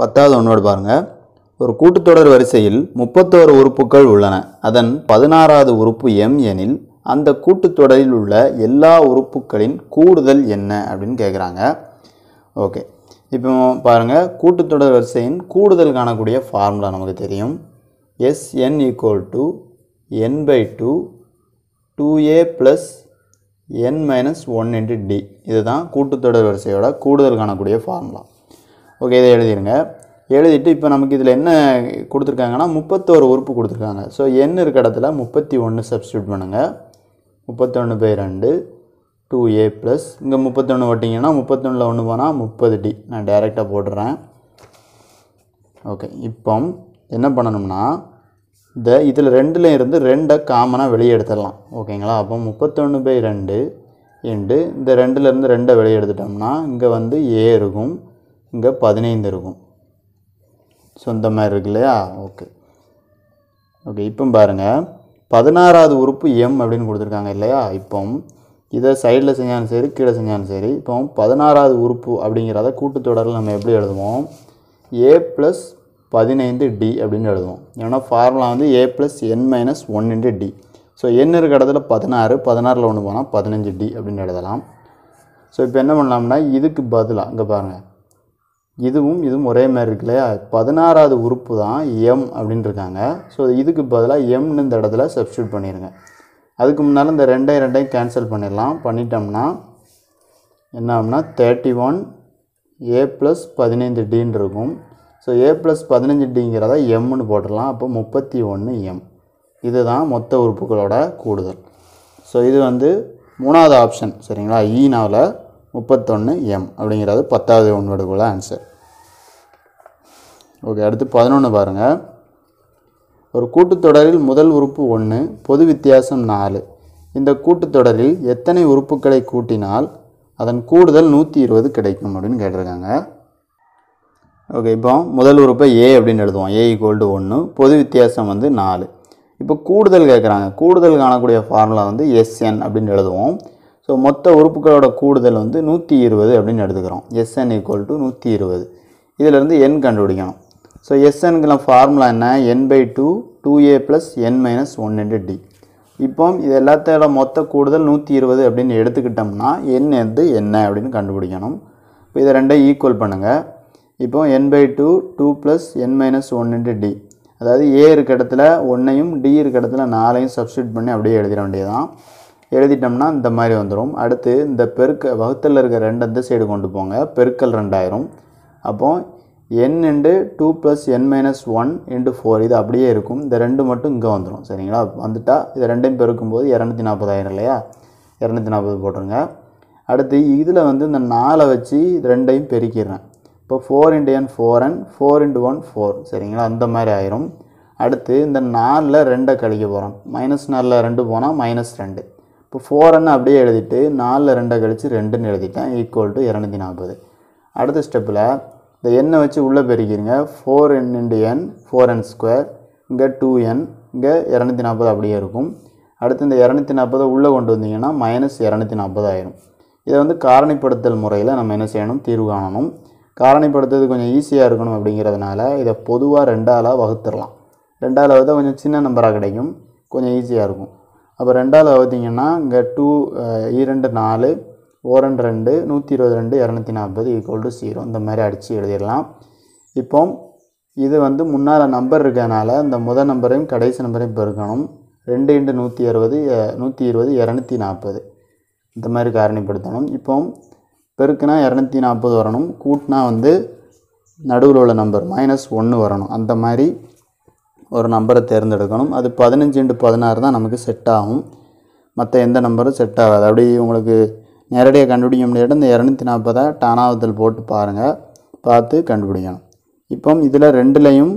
பத்தாவது ஒன்றோடு பாருங்க ஒரு கூட்டுத்தொடர் வரிசையில் முப்பத்தோரு உறுப்புகள் உள்ளன அதன் பதினாறாவது உறுப்பு எம் எனில் அந்த கூட்டுத்தொடரில் உள்ள எல்லா உறுப்புகளின் கூடுதல் என்ன அப்படின்னு கேட்குறாங்க ஓகே இப்போ பாருங்கள் கூட்டுத்தொடர் வரிசையின் கூடுதல் காணக்கூடிய ஃபார்முலா நமக்கு தெரியும் S N equal to N by two two A plus N minus one into D இதுதான் கூட்டுத்தொடர் வரிசையோட கூடுதல் காணக்கூடிய ஃபார்முலா ஓகே இதை எழுதிடுங்க எழுதிட்டு இப்போ நமக்கு இதில் என்ன கொடுத்துருக்காங்கன்னா முப்பத்தோரு உறுப்பு கொடுத்துருக்காங்க ஸோ எண் இருக்க இடத்துல முப்பத்தி ஒன்று சப்ஸ்டியூட் பண்ணுங்கள் முப்பத்தொன்று பை ரெண்டு டூ ஏ ப்ளஸ் இங்கே முப்பத்தொன்று ஓட்டிங்கன்னா முப்பத்தொன்னில் ஒன்று போனால் முப்பது டி நான் டைரெக்டாக போட்டுறேன் ஓகே இப்போ என்ன பண்ணணும்னா இந்த இதில் ரெண்டில் இருந்து ரெண்டை காமனாக வெளியே எடுத்துடலாம் ஓகேங்களா அப்போ முப்பத்தொன்று பை ரெண்டு எண்டு இந்த ரெண்டுலேருந்து ரெண்டை வெளியே எடுத்துட்டோம்னா இங்கே வந்து ஏ இருக்கும் இங்கே பதினைந்து இருக்கும் சொந்த மாதிரி இருக்கு இல்லையா ஓகே ஓகே இப்போ பாருங்கள் பதினாறாவது உறுப்பு எம் அப்படின்னு கொடுத்துருக்காங்க இல்லையா இப்போ இதை சைடில் செஞ்சாலும் சரி கீழே செஞ்சாலும் சரி இப்போ பதினாறாவது உறுப்பு அப்படிங்கிறத கூட்டுத்தொடரில் நம்ம எப்படி எழுதுவோம் ஏ ப்ளஸ் பதினைந்து டி அப்படின்னு எழுதுவோம் ஏன்னா ஃபார்முலா வந்து A plus N minus one into D so N இருக்க இடத்துல பதினாறு பதினாறில் ஒன்று போனால் பதினஞ்சு டி அப்படின்னு எழுதலாம் ஸோ இப்போ என்ன பண்ணலாம்னா இதுக்கு பதிலாக இங்கே பாருங்கள் இதுவும் இதுவும் ஒரே மாதிரி இருக்கு இல்லையா பதினாறாவது உறுப்பு தான் எம் அப்படின்னு இருக்காங்க ஸோ இதுக்கு பதிலாக எம்னு இந்த இடத்துல சப்ஸ்டியூட் பண்ணிடுங்க அதுக்கு முன்னால் இந்த ரெண்டையும் ரெண்டையும் கேன்சல் பண்ணிடலாம் பண்ணிட்டோம்னா என்ன ஆகும்னா தேர்ட்டி ஒன் ஏ ப்ளஸ் பதினைந்து டின்னு இருக்கும் ஸோ ஏ ப்ளஸ் பதினஞ்சு டிங்கிறத எம்னு போட்டுடலாம் அப்போ முப்பத்தி ஒன்று எம் இதுதான் மொத்த உறுப்புகளோட கூடுதல் ஸோ இது வந்து மூணாவது ஆப்ஷன் சரிங்களா ஈனாவில் e முப்பத்தொன்று எம் அப்படிங்கிறது பத்தாவது ஒன்பதுக்குள்ள ஆன்சர் ஓகே அடுத்து பதினொன்று பாருங்கள் ஒரு கூட்டுத்தொடரில் முதல் உறுப்பு ஒன்று பொது வித்தியாசம் நாலு இந்த கூட்டுத்தொடரில் எத்தனை உறுப்புகளை கூட்டினால் அதன் கூடுதல் நூற்றி இருபது கிடைக்கும் அப்படின்னு கேட்டிருக்காங்க ஓகே இப்போ முதல் உறுப்பை ஏ அப்படின்னு எழுதுவோம் ஏ கோல்டு டு ஒன்று பொது வித்தியாசம் வந்து நாலு இப்போ கூடுதல் கேட்குறாங்க கூடுதல் காணக்கூடிய ஃபார்முலா வந்து எஸ்என் அப்படின்னு எழுதுவோம் ஸோ மொத்த உறுப்புகளோட கூடுதல் வந்து நூற்றி இருபது அப்படின்னு எடுத்துக்கிறோம் எஸ்என் ஈக்குவல் டு நூற்றி இருபது இதிலேருந்து என் கண்டுபிடிக்கணும் ஸோ எஸ்என்கெலாம் ஃபார்முலா என்ன n by two two A plus minus minus one d. D இப்போ இது எல்லாத்தோட மொத்த கூடுதல் நூற்றி இருபது அப்படின்னு எடுத்துக்கிட்டோம்னா என் எது என்ன அப்படின்னு கண்டுபிடிக்கணும் இது இதை ரெண்டையும் ஈக்குவல் பண்ணுங்கள் n n by two two plus minus minus one d. D அதாவது ஏ இருக்க இடத்துல ஒன்றையும் டி இருக்க இடத்துல பண்ணி அப்படியே எடுதிரம்டியதாம். எடுதிட்டம் எழுதிட்டோம்னா இந்த மாதிரி வந்துடும் அடுத்து இந்த பெருக்க வகுத்தலில் இருக்கிற ரெண்டு அந்த சைடு கொண்டு போங்க பெருக்கல் ரெண்டாயிரம் அப்போது என் இண்டு டூ ப்ளஸ் என் மைனஸ் ஒன் இன்ட்டு ஃபோர் இது அப்படியே இருக்கும் இந்த ரெண்டு மட்டும் இங்கே வந்துடும் சரிங்களா வந்துட்டால் இது ரெண்டையும் பெருக்கும்போது இரநூத்தி நாற்பதாயிரம் இல்லையா இரநூத்தி நாற்பது போட்டுருங்க அடுத்து இதில் வந்து இந்த நாலை வச்சு ரெண்டையும் பெருக்கிடுறேன் இப்போ four into n four n four into one four சரிங்களா அந்த மாதிரி ஆயிரும் அடுத்து இந்த நாலில் ரெண்டை கழிக்க போகிறோம் மைனஸ் நாலில் ரெண்டு போனால் மைனஸ் ரெண்டு இப்போ ஃபோர் என் அப்படியே எழுதிட்டு நாலில் ரெண்டை கழித்து ரெண்டுன்னு எழுதிட்டேன் ஈக்குவல் டு இரநூத்தி நாற்பது அடுத்த ஸ்டெப்பில் இந்த எண்ணை வச்சு உள்ளே பெருக்கிறீங்க four n into n four n square இங்கே டூ என் இங்கே இரநூத்தி நாற்பது அப்படியே இருக்கும் அடுத்து இந்த இரநூத்தி நாற்பதை உள்ளே கொண்டு வந்தீங்கன்னா மைனஸ் இரநூத்தி நாற்பது ஆயிரும் இதை வந்து காரணிப்படுத்தல் முறையில் நம்ம என்ன செய்யணும் தீர்வு காணணும் காரணிப்படுத்துறது கொஞ்சம் ஈஸியாக இருக்கணும் அப்படிங்கிறதுனால இதை பொதுவாக ரெண்டாலாக வகுத்துடலாம் ரெண்டாவில் வந்து கொஞ்சம் சின்ன நம்பராக கிடைக்கும் கொஞ்சம் ஈஸியாக இருக்கும் அப்போ ரெண்டாவில் வகுத்திங்கன்னா இங்கே டூ இரண்டு நாலு ஓரன் ரெண்டு நூற்றி இருபது ரெண்டு இரநூத்தி நாற்பது ஈக்குவல் டு ஜீரோ இந்த மாதிரி அடித்து எழுதிடலாம் இப்போ இது வந்து முன்னால் நம்பர் இருக்கிறதுனால இந்த முதல் நம்பரையும் கடைசி நம்பரையும் பெருக்கணும் ரெண்டு இண்டு நூற்றி அறுபது நூற்றி இருபது இரநூத்தி நாற்பது இந்த மாதிரி காரணிப்படுத்தணும் இப்போ பெருக்குனா இரநூத்தி நாற்பது வரணும் கூட்டினா வந்து நடுவில் உள்ள நம்பர் மைனஸ் ஒன்று வரணும் அந்த மாதிரி ஒரு நம்பரை தேர்ந்தெடுக்கணும் அது பதினஞ்சு இண்டு பதினாறு தான் நமக்கு செட் ஆகும் மற்ற எந்த நம்பரும் செட் ஆகாது அப்படி உங்களுக்கு நேரடியாக கண்டுபிடிக்க முடியாது இந்த இரநூத்தி நாற்பதை டானாவத்தில் போட்டு பாருங்கள் பார்த்து கண்டுபிடிக்கணும் இப்போ இதில் ரெண்டுலேயும்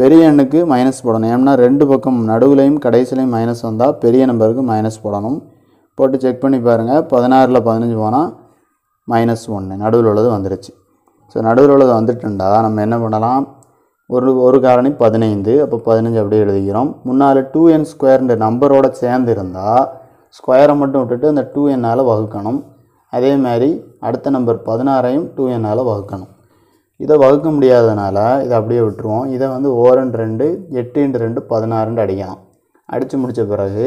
பெரிய எண்ணுக்கு மைனஸ் போடணும் ஏன்னா ரெண்டு பக்கம் நடுவுலையும் கடைசிலையும் மைனஸ் வந்தால் பெரிய நம்பருக்கு மைனஸ் போடணும் போட்டு செக் பண்ணி பாருங்கள் பதினாறில் பதினஞ்சு போனால் மைனஸ் ஒன்று நடுவில் உள்ளது வந்துருச்சு ஸோ நடுவில் உள்ளது வந்துட்டுண்டா நம்ம என்ன பண்ணலாம் ஒரு ஒரு காரணி பதினைந்து அப்போ பதினஞ்சு அப்படியே எழுதிக்கிறோம் முன்னால் டூ என் ஸ்கொயர்ன்ற நம்பரோடு சேர்ந்து இருந்தால் ஸ்கொயரை மட்டும் விட்டுட்டு அந்த டூ என்னால் வகுக்கணும் அதே மாதிரி அடுத்த நம்பர் பதினாறையும் டூ என்னால் வகுக்கணும் இதை வகுக்க முடியாதனால இதை அப்படியே விட்டுருவோம் இதை வந்து ஓரண்டு ரெண்டு எட்டு இன்ட்டு ரெண்டு பதினாறுன்ட்டு அடிக்கலாம் அடித்து முடித்த பிறகு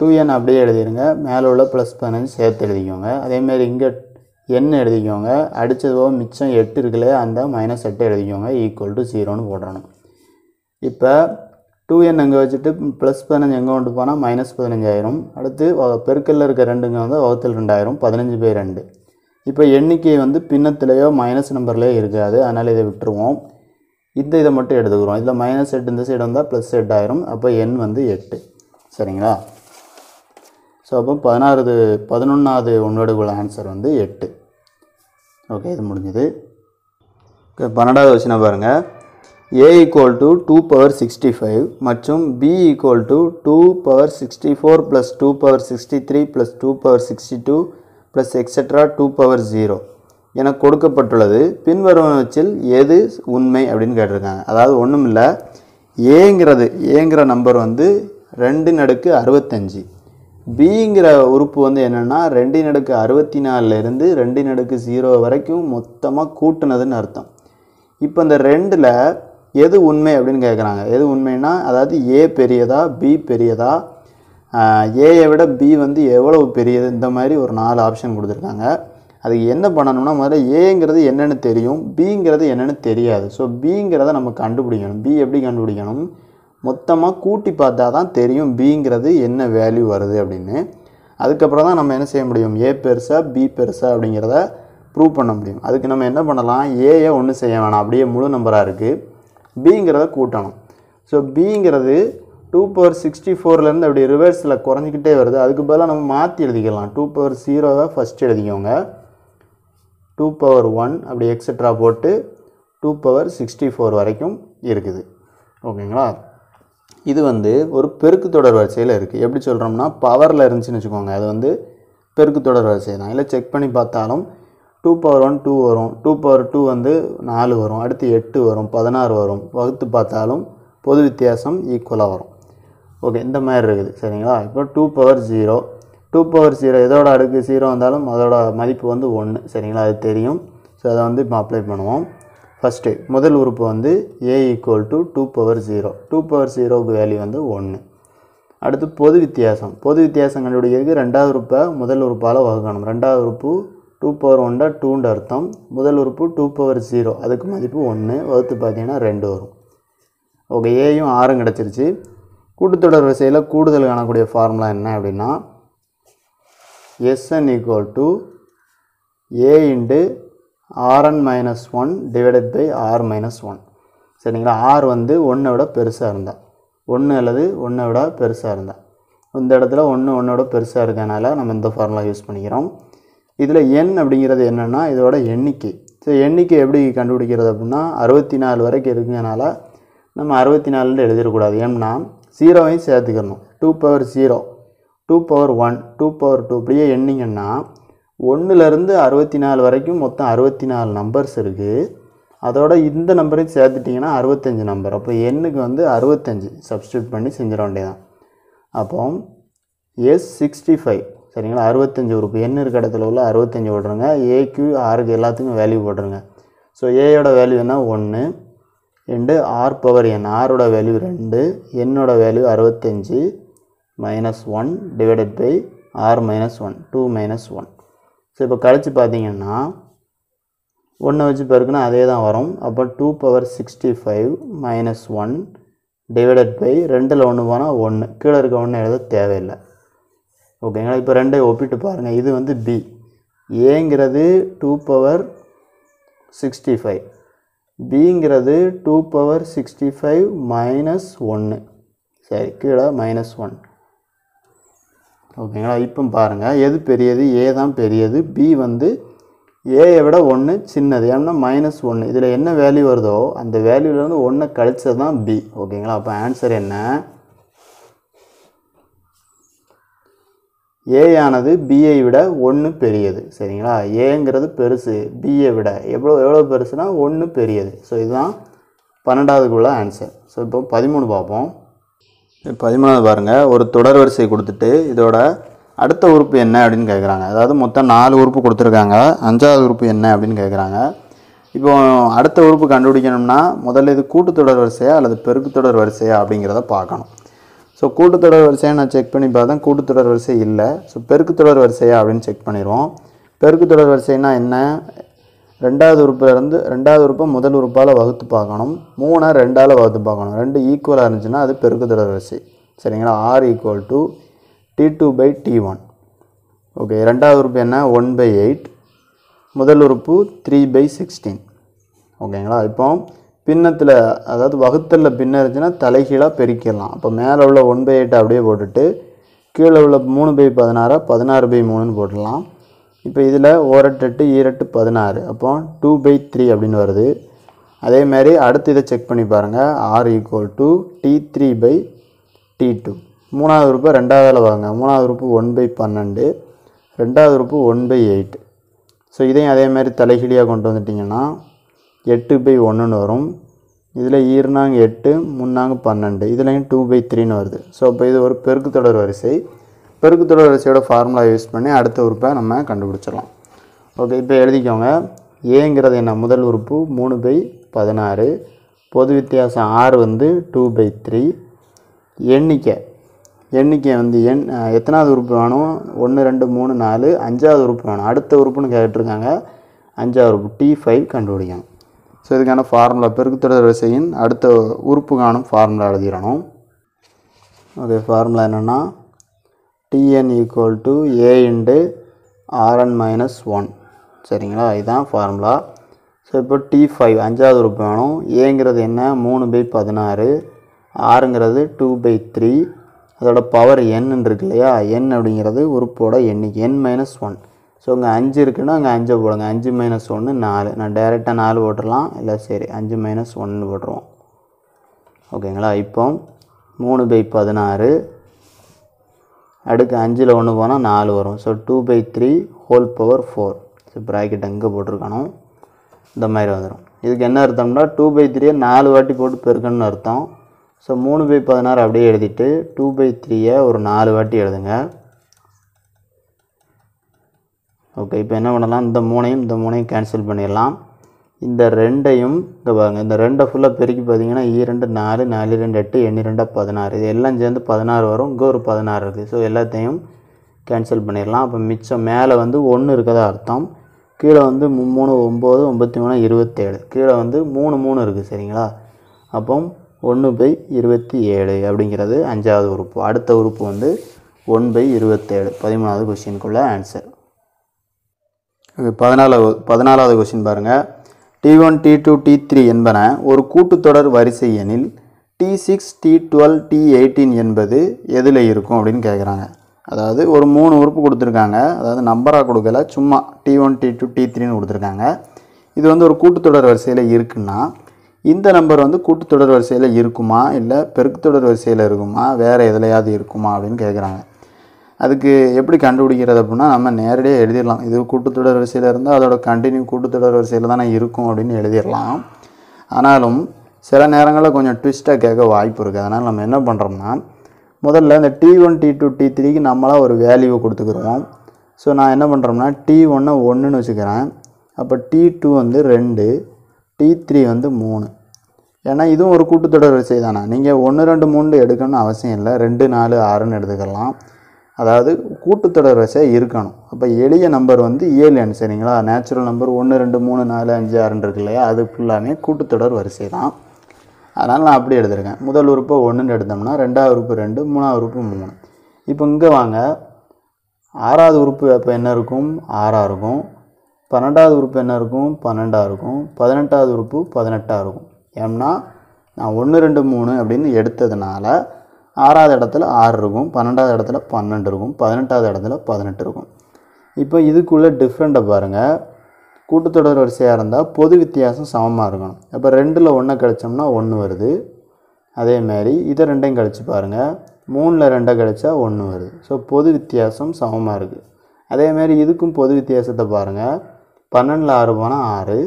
டூ என் அப்படியே எழுதிடுங்க மேலே உள்ள ப்ளஸ் பதினஞ்சு சேர்த்து எழுதிக்கோங்க அதேமாரி இங்கே என் எழுதிக்கோங்க அடித்ததோ மிச்சம் எட்டு இருக்குல்லையே அந்த மைனஸ் எட்டு எழுதிக்கோங்க ஈக்குவல் டு ஜீரோன்னு போடணும் இப்போ டூ என் அங்கே வச்சுட்டு ப்ளஸ் பதினஞ்சு எங்கே கொண்டு போனால் மைனஸ் பதினஞ்சாயிரம் அடுத்து பெருக்கல்ல இருக்க ரெண்டுங்க வந்து வகுத்தல் ரெண்டாயிரம் பதினஞ்சு பை ரெண்டு இப்போ எண்ணிக்கை வந்து பின்னத்துலேயோ மைனஸ் நம்பர்லேயோ இருக்காது அதனால் இதை விட்டுருவோம் இந்த இதை மட்டும் எடுத்துக்கிறோம் இதில் மைனஸ் எட்டு இந்த சைடு வந்தால் ப்ளஸ் எட்டு ஆயிரும் அப்போ எண் வந்து எட்டு சரிங்களா ஸோ அப்போ பதினாறு பதினொன்றாவது உன்னோடுக்குள்ள ஆன்சர் வந்து எட்டு ஓகே இது முடிஞ்சது பன்னெண்டாவது வச்சுனா பாருங்கள் a equal to 2 power 65 மற்றும் b equal to 2 power 64 plus 2 power 63 plus 2 power 62 plus etc 2 power 0 என கொடுக்கப்பட்டுள்ளது பின்வருவனவற்றில் ஏது உண்மை அப்படின்னு கேட்டிருக்காங்க அதாவது ஒன்றும் இல்லை ஏங்கிறது ஏங்கிற நம்பர் வந்து ரெண்டு நடுக்கு அறுபத்தஞ்சு பிங்கிற உறுப்பு வந்து என்னென்னா ரெண்டு நடுக்கு அறுபத்தி நாலுலேருந்து ரெண்டு நடுக்கு ஜீரோ வரைக்கும் மொத்தமாக கூட்டுனதுன்னு அர்த்தம் இப்போ இந்த ரெண்டில் எது உண்மை அப்படின்னு கேட்குறாங்க எது உண்மைன்னா அதாவது ஏ பெரியதா பி பெரியதா ஏயை விட பி வந்து எவ்வளவு பெரியது இந்த மாதிரி ஒரு நாலு ஆப்ஷன் கொடுத்துருக்காங்க அதுக்கு என்ன பண்ணணும்னா முதல்ல ஏங்கிறது என்னென்னு தெரியும் பிங்கிறது என்னென்னு தெரியாது ஸோ பிங்கிறத நம்ம கண்டுபிடிக்கணும் பி எப்படி கண்டுபிடிக்கணும் மொத்தமாக கூட்டி பார்த்தா தான் தெரியும் பிங்கிறது என்ன வேல்யூ வருது அப்படின்னு அதுக்கப்புறம் தான் நம்ம என்ன செய்ய முடியும் ஏ பெருசா பி பெருசா அப்படிங்கிறத ப்ரூவ் பண்ண முடியும் அதுக்கு நம்ம என்ன பண்ணலாம் ஏயை ஒன்றும் செய்ய வேணாம் அப்படியே முழு நம்பராக இருக்குது பிங்கிறத கூட்டணும் ஸோ பிங்கிறது டூ பவர் சிக்ஸ்டி ஃபோர்லேருந்து அப்படி ரிவர்ஸில் குறைஞ்சிக்கிட்டே வருது அதுக்கு பதிலாக நம்ம மாற்றி எழுதிக்கலாம் டூ பவர் ஜீரோவை ஃபஸ்ட்டு எழுதிக்கோங்க டூ பவர் ஒன் அப்படி எக்ஸட்ரா போட்டு டூ பவர் சிக்ஸ்டி ஃபோர் வரைக்கும் இருக்குது ஓகேங்களா இது வந்து ஒரு பெருக்கு தொடர் வரிசையில் இருக்குது எப்படி சொல்கிறோம்னா பவரில் இருந்துச்சுன்னு வச்சுக்கோங்க அது வந்து பெருக்கு தொடர் வரிசை தான் இல்லை செக் பண்ணி பார்த்தாலும் டூ பவர் ஒன் டூ வரும் டூ பவர் டூ வந்து நாலு வரும் அடுத்து எட்டு வரும் பதினாறு வரும் வகுத்து பார்த்தாலும் பொது வித்தியாசம் ஈக்குவலாக வரும் ஓகே இந்த மாதிரி இருக்குது சரிங்களா இப்போ two power zero two power zero எதோட அடுக்கு ஜீரோ வந்தாலும் அதோட மதிப்பு வந்து ஒன்று சரிங்களா அது தெரியும் ஸோ அதை வந்து இப்போ அப்ளை பண்ணுவோம் ஃபஸ்ட்டு முதல் உறுப்பு வந்து a equal to two power zero two power ஜீரோவுக்கு வேல்யூ வந்து ஒன்று அடுத்து பொது வித்தியாசம் பொது வித்தியாசம் கண்டுபிடிக்கிறதுக்கு ரெண்டாவது உறுப்பை முதல் உறுப்பால் வகுக்கணும் ரெண்டாவது உறுப்பு டூ பவர் ஒன்றா டூண்டு அர்த்தம் முதல் உறுப்பு டூ பவர் ஜீரோ அதுக்கு மதிப்பு ஒன்று வகுத்து பார்த்தீங்கன்னா ரெண்டு வரும் ஓகே ஏயும் ஆறும் கிடச்சிருச்சு கூட்டுத்தொடர் வரிசையில் கூடுதல் காணக்கூடிய ஃபார்முலா என்ன அப்படின்னா s n equal to a into r n minus one divided by r minus one சரிங்களா ஆர் வந்து ஒன்றை விட பெருசாக இருந்தால் ஒன்று அல்லது ஒன்றை விட பெருசாக இருந்தால் இந்த இடத்துல ஒன்று ஒன்றோட பெருசாக இருக்கனால நம்ம இந்த ஃபார்முலா யூஸ் பண்ணிக்கிறோம் இதில் எண் அப்படிங்கிறது என்னென்னா இதோட எண்ணிக்கை ஸோ எண்ணிக்கை எப்படி கண்டுபிடிக்கிறது அப்படின்னா அறுபத்தி நாலு வரைக்கும் இருக்குங்கனால நம்ம அறுபத்தி நாலுன்னு எழுதிடக்கூடாது ஏன்னா ஜீரோவையும் சேர்த்துக்கணும் two power zero two power one two power two இப்படியே எண்ணிங்கன்னா ஒன்றுலேருந்து அறுபத்தி நாலு வரைக்கும் மொத்தம் அறுபத்தி நாலு நம்பர்ஸ் இருக்குது அதோட இந்த நம்பரையும் சேர்த்துட்டிங்கன்னா அறுபத்தஞ்சி நம்பர் அப்போ எண்ணுக்கு வந்து அறுபத்தஞ்சி சப்ஸ்டியூட் பண்ணி செஞ்சிட வேண்டியதான் அப்போ எஸ் சிக்ஸ்டி ஃபைவ் சரிங்களா அறுபத்தஞ்சி உறுப்பு எண் இருக்க இடத்துல உள்ள அறுபத்தஞ்சி போடுறங்க ஏக்கு ஆருக்கு எல்லாத்துக்கும் வேல்யூ போடுறங்க ஸோ ஏயோட வேல்யூ என்ன ஒன்று ரெண்டு ஆர் பவர் என் ஆரோட வேல்யூ ரெண்டு என்னோட வேல்யூ அறுபத்தஞ்சி minus one divided by r minus one two minus one so இப்போ கழித்து பார்த்தீங்கன்னா ஒன்று வச்சு பெருக்குன்னா அதே தான் வரும் அப்போ two power sixty five minus one divided by ரெண்டில் ஒன்று போனால் ஒன்று கீழே இருக்க ஒன்று எழுத தேவையில்லை ஓகேங்களா இப்போ ரெண்டை ஒப்பிட்டு பாருங்கள் இது வந்து பி ஏங்கிறது டூ பவர் சிக்ஸ்டி ஃபைவ் பிங்கிறது two power sixty five minus ஒன்று சரி கீழே மைனஸ் ஒன் ஓகேங்களா இப்போ பாருங்கள் எது பெரியது ஏ தான் பெரியது பி வந்து ஏயை விட ஒன்று சின்னது ஏன்னா மைனஸ் ஒன்று இதில் என்ன வேல்யூ வருதோ அந்த வேல்யூவிலேருந்து ஒன்று கழிச்சது தான் பி ஓகேங்களா அப்போ ஆன்சர் என்ன ஏயானது பிஐ விட ஒன்று பெரியது சரிங்களா ஏங்கிறது பெருசு பிஏ விட எவ்வளோ எவ்வளோ பெருசுனா ஒன்று பெரியது ஸோ இதுதான் பன்னெண்டாவதுக்குள்ள ஆன்சர் ஸோ இப்போ பதிமூணு பார்ப்போம் பதிமூணாவது பாருங்கள் ஒரு தொடர் வரிசை கொடுத்துட்டு இதோட அடுத்த உறுப்பு என்ன அப்படின்னு கேட்குறாங்க அதாவது மொத்தம் நாலு உறுப்பு கொடுத்துருக்காங்க அஞ்சாவது உறுப்பு என்ன அப்படின்னு கேட்குறாங்க இப்போது அடுத்த உறுப்பு கண்டுபிடிக்கணும்னா முதல்ல இது கூட்டுத்தொடர் வரிசையா அல்லது பெருக்கு தொடர் வரிசையா அப்படிங்கிறத பார்க்கணும் ஸோ கூட்டுத்தொடர் வரிசையாக நான் செக் பண்ணி பார்த்தேன் கூட்டுத்தொடர் வரிசை இல்லை ஸோ பெருக்குத்தொடர் வரிசையா அப்படின்னு செக் பண்ணிடுவோம் பெருக்குத்தொடர் வரிசைனா என்ன ரெண்டாவது உறுப்பிலேருந்து ரெண்டாவது உறுப்பை முதல் உறுப்பால் வகுத்து பார்க்கணும் மூணை ரெண்டால் வகுத்து பார்க்கணும் ரெண்டு ஈக்குவலாக இருந்துச்சுன்னா அது பெருக்குத்தொடர் வரிசை சரிங்களா r equal to t two by t one okay ரெண்டாவது உறுப்பு என்ன ஒன் பை எயிட் முதல் உறுப்பு த்ரீ பை சிக்ஸ்டீன் ஓகேங்களா இப்போ பின்னத்தில் அதாவது வகுத்தலில் பின்ன இருந்துச்சுன்னா தலைகீழாக பெருக்கிடலாம் அப்போ மேலே உள்ள ஒன் பை எயிட்டை அப்படியே போட்டுட்டு கீழே உள்ள மூணு பை பதினாறாக பதினாறு பை மூணுன்னு போட்டுடலாம் இப்போ இதில் ஓரட்டு எட்டு ஈரட்டு பதினாறு அப்போ டூ பை த்ரீ அப்படின்னு வருது மாதிரி அடுத்து இதை செக் பண்ணி பாருங்கள் r equal to t three by t two மூணாவது உறுப்பு ரெண்டாவது வாங்க மூணாவது உறுப்பு ஒன் பை பன்னெண்டு ரெண்டாவது உறுப்பு ஒன் பை எயிட் ஸோ இதையும் அதேமாதிரி தலைகீழியாக கொண்டு வந்துட்டிங்கன்னா எட்டு பை ஒன்றுன்னு வரும் இதில் ஈர்னாங்க எட்டு முன்னாங்க பன்னெண்டு இதுலேயும் டூ பை த்ரீன்னு வருது ஸோ இப்போ இது ஒரு பெருக்கு தொடர் வரிசை பெருக்கு தொடர் வரிசையோட ஃபார்முலா யூஸ் பண்ணி அடுத்த உறுப்பை நம்ம கண்டுபிடிச்சிடலாம் ஓகே இப்போ எழுதிக்கோங்க ஏங்கிறது என்ன முதல் உறுப்பு மூணு பை பதினாறு பொது வித்தியாசம் ஆறு வந்து டூ பை த்ரீ எண்ணிக்கை எண்ணிக்கை வந்து எண் எத்தனாவது உறுப்பு வேணும் ஒன்று ரெண்டு மூணு நாலு அஞ்சாவது உறுப்பு வேணும் அடுத்த உறுப்புன்னு கேட்டிருக்காங்க அஞ்சாவது உறுப்பு டி ஃபைவ் கண்டுபிடிக்கணும் ஸோ இதுக்கான ஃபார்முலா பெருக்குத்தொடர் வரிசையின் அடுத்த உறுப்பு காணும் ஃபார்முலா எழுதிடணும் அது ஃபார்முலா என்னென்னா t n equal to a into r n minus one சரிங்களா இதுதான் ஃபார்முலா ஸோ இப்போ டி ஃபைவ் அஞ்சாவது உறுப்பு வேணும் ஏங்கிறது என்ன மூணு பை பதினாறு ஆறுங்கிறது டூ பை த்ரீ அதோட பவர் என்னு இருக்கு இல்லையா என் அப்படிங்கிறது உறுப்போட எண்ணிக்கை என் மைனஸ் ஒன் ஸோ இங்கே அஞ்சு இருக்குன்னா அங்கே அஞ்சை போடுங்க அஞ்சு மைனஸ் ஒன்று நாலு நான் டைரெக்டாக நாலு போட்டுடலாம் இல்லை சரி அஞ்சு மைனஸ் ஒன்று போட்டுருவோம் ஓகேங்களா இப்போ மூணு பை பதினாறு அடுக்கு அஞ்சில் ஒன்று போனால் நாலு வரும் so two by three whole power four so bracket அங்கே போட்டிருக்கணும் இந்த மாதிரி வந்துடும் இதுக்கு என்ன அர்த்தம்னா டூ பை த்ரீயை நாலு வாட்டி போட்டு பெருக்கணும்னு அர்த்தம் ஸோ மூணு பை பதினாறு அப்படியே எழுதிட்டு டூ பை த்ரீயை ஒரு நாலு வாட்டி எழுதுங்க ஓகே இப்போ என்ன பண்ணலாம் இந்த மூணையும் இந்த மூணையும் கேன்சல் பண்ணிடலாம் இந்த ரெண்டையும் இந்த பாருங்க இந்த ரெண்டை ஃபுல்லாக பெருக்கி பார்த்தீங்கன்னா இரண்டு e நாலு நாலு ரெண்டு எட்டு எண்ணி ரெண்டாக பதினாறு இது எல்லாம் சேர்ந்து பதினாறு வரும் இங்கே ஒரு பதினாறு இருக்குது ஸோ எல்லாத்தையும் கேன்சல் பண்ணிடலாம் அப்போ மிச்சம் மேலே வந்து ஒன்று இருக்கதா அர்த்தம் கீழே வந்து மூணு ஒம்பது ஒம்பத்தி மூணு இருபத்தேழு கீழே வந்து மூணு மூணு இருக்குது சரிங்களா அப்போ ஒன்று பை இருபத்தி ஏழு அப்படிங்கிறது அஞ்சாவது உறுப்பு அடுத்த உறுப்பு வந்து ஒன் பை இருபத்தேழு பதிமூணாவது கொஸ்டினுக்குள்ள ஆன்சர் பதினாலாவது பதினாலாவது கொஸ்டின் பாருங்கள் t one t two t three என்பன ஒரு கூட்டுத்தொடர் வரிசை எனில் t six t twelve t eighteen என்பது எதில் இருக்கும் அப்படின்னு கேட்குறாங்க அதாவது ஒரு மூணு உறுப்பு கொடுத்துருக்காங்க அதாவது நம்பராக கொடுக்கல சும்மா t one t two t த்ரீன்னு கொடுத்துருக்காங்க இது வந்து ஒரு கூட்டுத்தொடர் வரிசையில் இருக்குன்னா இந்த நம்பர் வந்து கூட்டுத்தொடர் வரிசையில் இருக்குமா இல்லை பெருக்குத்தொடர் வரிசையில் இருக்குமா வேறு எதுலையாவது இருக்குமா அப்படின்னு கேட்குறாங்க அதுக்கு எப்படி கண்டுபிடிக்கிறது அப்படின்னா நம்ம நேரடியாக எழுதிடலாம் இது கூட்டுத்தொடர் வரிசையில் இருந்தால் அதோட கண்டினியூ கூட்டுத்தொடர் வரிசையில் தானே இருக்கும் அப்படின்னு எழுதிடலாம் ஆனாலும் சில நேரங்களில் கொஞ்சம் ட்விஸ்ட்டாக கேட்க வாய்ப்பு இருக்குது அதனால் நம்ம என்ன பண்ணுறோம்னா முதல்ல இந்த t one t two t த்ரீக்கு நம்மளாக ஒரு வேல்யூவை கொடுத்துக்குருவோம் ஸோ நான் என்ன பண்ணுறோம்னா டி ஒன்னை ஒன்றுன்னு வச்சுக்கிறேன் அப்போ டி டூ வந்து ரெண்டு டி த்ரீ வந்து மூணு ஏன்னா இதுவும் ஒரு கூட்டுத்தொடர் வரிசை தானே நீங்கள் ஒன்று ரெண்டு மூணு எடுக்கணும்னு அவசியம் இல்லை ரெண்டு நாலு ஆறுன்னு எடுத்துக்கலாம் அதாவது கூட்டுத்தொடர் வரிசை இருக்கணும் அப்போ எளிய நம்பர் வந்து ஏழுன்னு சரிங்களா நேச்சுரல் நம்பர் ஒன்று ரெண்டு மூணு நாலு அஞ்சு ஆறுன்னு இருக்கு இல்லையா அது ஃபுல்லாமே கூட்டுத்தொடர் வரிசை தான் அதனால் நான் அப்படி எடுத்திருக்கேன் முதல் உறுப்பு ஒன்றுன்னு எடுத்தோம்னா ரெண்டாவது உறுப்பு ரெண்டு மூணாவது உறுப்பு மூணு இப்போ இங்கே வாங்க ஆறாவது உறுப்பு அப்போ என்ன இருக்கும் ஆறாக இருக்கும் பன்னெண்டாவது உறுப்பு என்ன இருக்கும் பன்னெண்டாக இருக்கும் பதினெட்டாவது உறுப்பு பதினெட்டாக இருக்கும் ஏன்னா நான் ஒன்று ரெண்டு மூணு அப்படின்னு எடுத்ததுனால ஆறாவது இடத்துல ஆறு இருக்கும் பன்னெண்டாவது இடத்துல பன்னெண்டு இருக்கும் பதினெட்டாவது இடத்துல பதினெட்டு இருக்கும் இப்போ இதுக்குள்ளே டிஃப்ரெண்ட்டை பாருங்கள் கூட்டத்தொடர் வரிசையாக இருந்தால் பொது வித்தியாசம் சமமாக இருக்கணும் இப்போ ரெண்டில் ஒன்றை கழிச்சோம்னா ஒன்று வருது அதேமாரி இதை ரெண்டையும் கழித்து பாருங்கள் மூணில் ரெண்டை கழிச்சா ஒன்று வருது ஸோ பொது வித்தியாசம் சமமாக இருக்குது அதேமாரி இதுக்கும் பொது வித்தியாசத்தை பாருங்கள் பன்னெண்டில் ஆறு போனால் ஆறு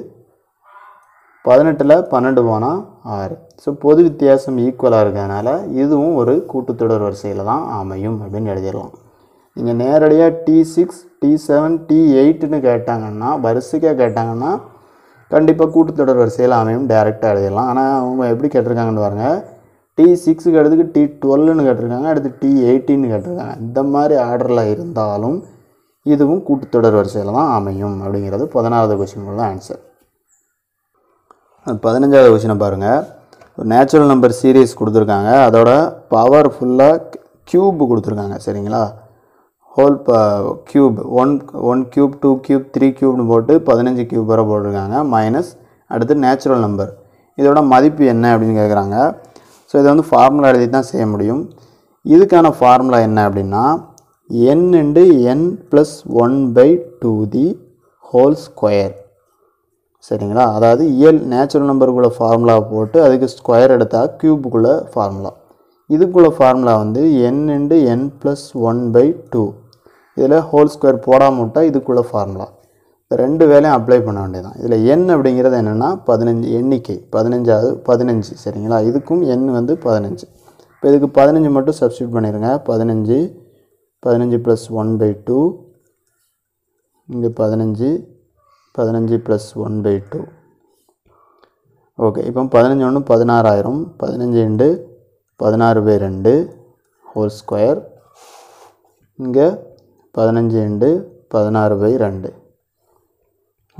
பதினெட்டில் பன்னெண்டு போனால் ஆறு ஸோ பொது வித்தியாசம் ஈக்குவலாக இருக்கிறதுனால இதுவும் ஒரு கூட்டுத்தொடர் வரிசையில் தான் அமையும் அப்படின்னு எழுதிடலாம் நீங்கள் நேரடியாக t six t seven t எயிட்டுன்னு கேட்டாங்கன்னா வரிசைக்காக கேட்டாங்கன்னா கண்டிப்பாக கூட்டுத்தொடர் வரிசையில் அமையும் டேரெக்டாக எழுதிடலாம் ஆனால் அவங்க எப்படி கேட்டிருக்காங்கன்னு பாருங்கள் டி சிக்ஸுக்கு எடுத்துக்கு டி டுவெல்னு கேட்டிருக்காங்க அடுத்து டி எயிட்டின்னு கேட்டிருக்காங்க இந்த மாதிரி ஆர்டரில் இருந்தாலும் இதுவும் கூட்டுத்தொடர் வரிசையில் தான் அமையும் அப்படிங்கிறது பதினாறாவது கொஸ்டின் தான் ஆன்சர் பதினஞ்சாவது கொஷினை பாருங்கள் ஒரு நேச்சுரல் நம்பர் சீரீஸ் கொடுத்துருக்காங்க அதோட பவர் ஃபுல்லாக க்யூப் கொடுத்துருக்காங்க சரிங்களா ஹோல் ப cube one one cube two cube three க்யூப்னு போட்டு பதினஞ்சு க்யூப் வரை போட்டிருக்காங்க மைனஸ் அடுத்து நேச்சுரல் நம்பர் இதோட மதிப்பு என்ன அப்படின்னு கேட்குறாங்க ஸோ இதை வந்து ஃபார்முலா எழுதி தான் செய்ய முடியும் இதுக்கான ஃபார்முலா என்ன அப்படின்னா n into n plus one by two the whole square சரிங்களா அதாவது இயல் நேச்சுரல் நம்பருக்குள்ளே ஃபார்முலா போட்டு அதுக்கு ஸ்கொயர் எடுத்தால் க்யூபுக்குள்ளே ஃபார்முலா இதுக்குள்ளே ஃபார்முலா வந்து n into n plus one by two இதில் ஹோல் ஸ்கொயர் போடாமல் விட்டால் இதுக்குள்ளே ஃபார்முலா ரெண்டு வேலையும் அப்ளை பண்ண வேண்டியதான் இதில் எண் அப்படிங்கிறது என்னென்னா பதினஞ்சு எண்ணிக்கை பதினஞ்சாவது பதினஞ்சு சரிங்களா இதுக்கும் எண் வந்து பதினஞ்சு இப்போ இதுக்கு பதினஞ்சு மட்டும் சப்ஸ்டியூட் பண்ணிடுங்க பதினஞ்சு பதினஞ்சு ப்ளஸ் ஒன் பை டூ இங்கே பதினஞ்சு பதினஞ்சு plus one by two okay இப்போ பதினஞ்சு ஒன்று பதினாறாயிரம் பதினஞ்சு ரெண்டு பதினாறு பை ரெண்டு ஹோல் ஸ்கொயர் இங்கே பதினஞ்சு ரெண்டு பதினாறு பை ரெண்டு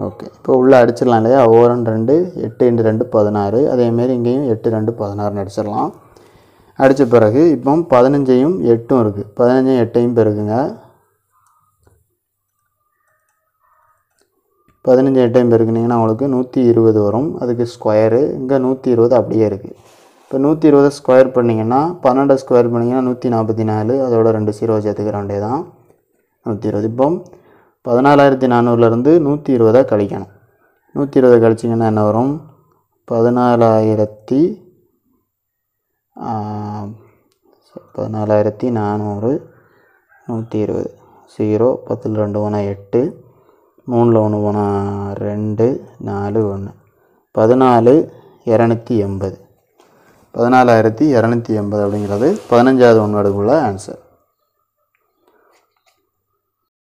ஓகே இப்போ உள்ளே அடிச்சிடலாம் இல்லையா ஓரன் ரெண்டு எட்டு இண்டு ரெண்டு பதினாறு அதேமாரி இங்கேயும் எட்டு ரெண்டு பதினாறுன்னு அடிச்சிடலாம் அடித்த பிறகு இப்போ பதினஞ்சையும் எட்டும் இருக்குது பதினஞ்சையும் எட்டையும் பெருக்குங்க பதினஞ்சு டைம் பெருக்குனிங்கன்னா உங்களுக்கு நூற்றி இருபது வரும் அதுக்கு ஸ்கொயரு இங்கே நூற்றி இருபது அப்படியே இருக்குது இப்போ நூற்றி இருபது ஸ்கொயர் பண்ணிங்கன்னா பன்னெண்டு ஸ்கொயர் பண்ணிங்கன்னா நூற்றி நாற்பத்தி நாலு அதோட ரெண்டு சீரோ சேர்த்துக்கிற வேண்டிய தான் நூற்றி இருபது இப்போ பதினாலாயிரத்தி நானூறுலேருந்து நூற்றி இருபதாக கழிக்கணும் நூற்றி இருபதை கழிச்சிங்கன்னா என்ன வரும் பதினாலாயிரத்தி பதினாலாயிரத்தி நானூறு நூற்றி இருபது ஸீரோ பத்தில் ரெண்டு ஒன்று எட்டு மூணில் ஒன்று போனால் ரெண்டு நாலு ஒன்று பதினாலு இரநூத்தி எண்பது பதினாலாயிரத்தி இரநூத்தி எண்பது அப்படிங்கிறது பதினஞ்சாவது அடுக்குள்ள ஆன்சர்